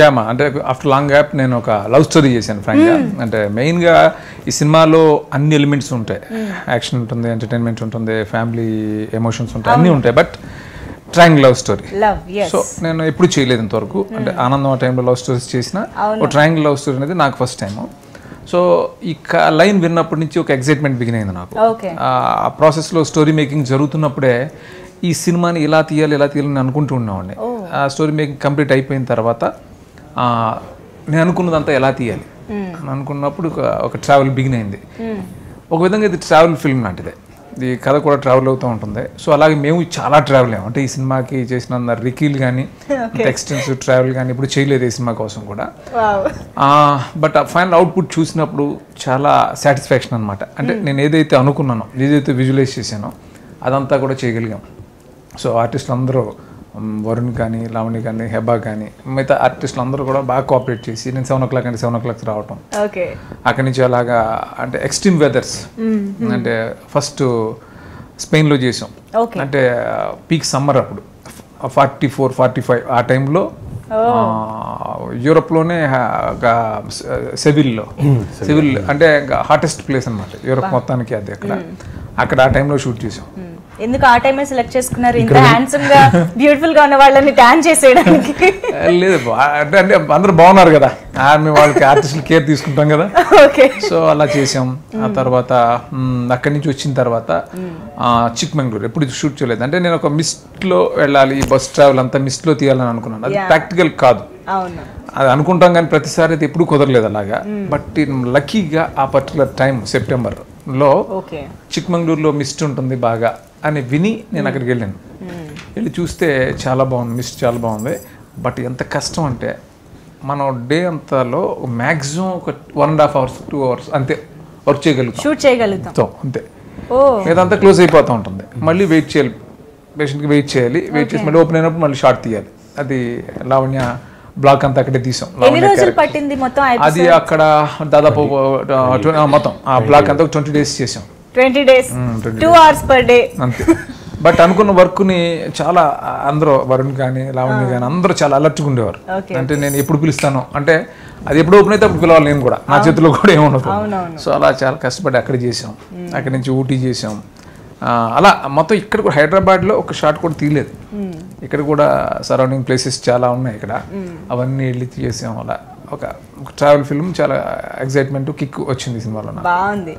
యామ అంటే after long gap నేను ఒక లవ్ స్టోరీ చేశాను ఫ్రాంక్గా hmm. అంటే మెయిన్గా ఈ సినిమాలో అన్ని ఎలిమెంట్స్ ఉంటాయి యాక్షన్ hmm. ఉంటుంది ఎంటర్టైన్మెంట్ ఉంటుంది ఫ్యామిలీ ఎమోషన్స్ ఉంటాయి అన్నీ ఉంటాయి but strong love story so నేను ఎప్పుడు చేయలేదు ఇంతవరకు hmm. అంటే ఆనందం ఆ టైంలో లవ్ స్టోరీస్ చేసిన ఒక ట్రాంగ్ లవ్ స్టోరీ అనేది నాకు ఫస్ట్ టైం సో ఈ లైన్ విన్నప్పటి నుంచి ఒక ఎగ్జైట్మెంట్ బిగిన్ అయింది నాకు ఆ ప్రాసెస్లో స్టోరీ మేకింగ్ జరుగుతున్నప్పుడే ఈ సినిమాని ఇలా తీయాలి ఇలా తీయాలని అనుకుంటూ ఉన్నామండి ఆ స్టోరీ మేకింగ్ కంప్లీట్ అయిపోయిన తర్వాత నేను అనుకున్నదంతా ఎలా తీయాలి అని అనుకున్నప్పుడు ఒక ట్రావెల్ బిగిన్ అయింది ఒక విధంగా ఇది ట్రావెల్ ఫిల్మ్ లాంటిదే ఇది కథ కూడా ట్రావెల్ అవుతూ ఉంటుంది సో అలాగే మేము చాలా ట్రావెల్ అయ్యాం అంటే ఈ సినిమాకి చేసిన రికీల్ కానీ ఎక్స్టెన్సివ్ ట్రావెల్ కానీ ఇప్పుడు చేయలేదు ఈ సినిమా కోసం కూడా బట్ ఆ ఫైనల్ అవుట్పుట్ చూసినప్పుడు చాలా సాటిస్ఫాక్షన్ అనమాట అంటే నేను ఏదైతే అనుకున్నానో ఏదైతే విజువలైజ్ చేశానో అదంతా కూడా చేయగలిగాం సో ఆర్టిస్టులు అందరూ వరుణ్ కానీ లావణి కానీ హెబా కానీ మిగతా ఆర్టిస్టులు అందరూ కూడా బాగా కోఆపరేట్ చేసి నేను సెవెన్ ఓ క్లాక్ అంటే సెవెన్ ఓ క్లాక్ రావటం అక్కడి నుంచి అలాగా అంటే ఎక్స్ట్రీమ్ వెదర్స్ అంటే ఫస్ట్ స్పెయిన్లో చేసాం అంటే పీక్ సమ్మర్ అప్పుడు ఫార్టీ ఫోర్ ఫార్టీ ఫైవ్ ఆ టైంలో యూరోప్లోనే సెవిల్లో సెవిల్ అంటే హాటెస్ట్ ప్లేస్ అనమాట యూరోప్ మొత్తానికి అది అక్కడ అక్కడ ఆ టైంలో షూట్ చేసాం ఎందుకు ఆ టైమే సెలెక్ట్ చేసుకున్నారు ఇంత హ్యాండ్సమ్ గా బ్యూటిఫుల్ గా ఉన్న వాళ్ళని ట్యాన్ చేసేయడానికి లేదు అంటే అంటే అందరూ బాగున్నారు కదా ఆర్మీ వాళ్ళకి ఆర్టిస్టులు కేర్ తీసుకుంటాం కదా ఓకే సో అలా చేసాం ఆ తర్వాత అక్కడి నుంచి వచ్చిన తర్వాత చిక్మంగళూరు ఎప్పుడు షూట్ చేయలేదు అంటే నేను ఒక మిస్ట్ లో వెళ్ళాలి బస్ ట్రావెల్ అంతా మిస్ట్ లో తీయాలని అనుకున్నాను అది ప్రాక్టికల్ కాదు అది అనుకుంటాం కానీ ప్రతిసారి అయితే ఎప్పుడు కుదరలేదు అలాగా బట్ లక్కీగా ఆ పర్టికులర్ టైం సెప్టెంబర్ లో చిక్మంగళూరులో మిస్ట్ ఉంటుంది బాగా అని విని నేను అక్కడికి వెళ్ళాను వెళ్ళి చూస్తే చాలా బాగుంది మిస్ట్ చాలా బాగుంది బట్ ఎంత కష్టం అంటే మనం డే అంతలో మ్యాక్సిమం ఒక one and half hours two hours అంతే వర్క్ చేయగలుగుతాం షూట్ చేయగలుగుతాం అంతే ఇదంతా క్లోజ్ అయిపోతూ ఉంటుంది మళ్ళీ వెయిట్ చేయాలి పేషెంట్కి వెయిట్ చేయాలి వెయిట్ చేసి మళ్ళీ ఓపెన్ అయినప్పుడు మళ్ళీ షార్ట్ తీయాలి అది లావణ్య బ్లాక్ అంతా అక్కడే తీసాం పట్టింది మొత్తం అది అక్కడ దాదాపు మొత్తం ఆ బ్లాక్ అంతా ట్వంటీ డేస్ చేసాం twenty days two hours per day అంతే బట్ అనుకున్న వర్క్ని చాలా అందరూ వరుణ్ కానీ లావణ్య కానీ అందరూ చాలా అలర్ట్గా ఉండేవారు అంటే నేను ఎప్పుడు పిలుస్తాను అంటే అది ఎప్పుడు ఓపెన్ అయితే అప్పుడు పిలవాలి నేను కూడా నా చేతిలో కూడా ఏముండదు సో అలా చాలా కష్టపడి అక్కడ చేసాం అక్కడి నుంచి ఊటీ చేసాం అలా మొత్తం ఇక్కడ కూడా హైదరాబాద్లో ఒక షాట్ కూడా తీయలేదు ఇక్కడ కూడా సరౌండింగ్ ప్లేసెస్ చాలా ఉన్నాయి ఇక్కడ అవన్నీ వెళ్ళి తీసాం అలా ఒక ట్రావెల్ ఫిల్మ్ చాలా ఎక్సైట్మెంట్ కిక్ వచ్చింది సినిమాలో బాగుంది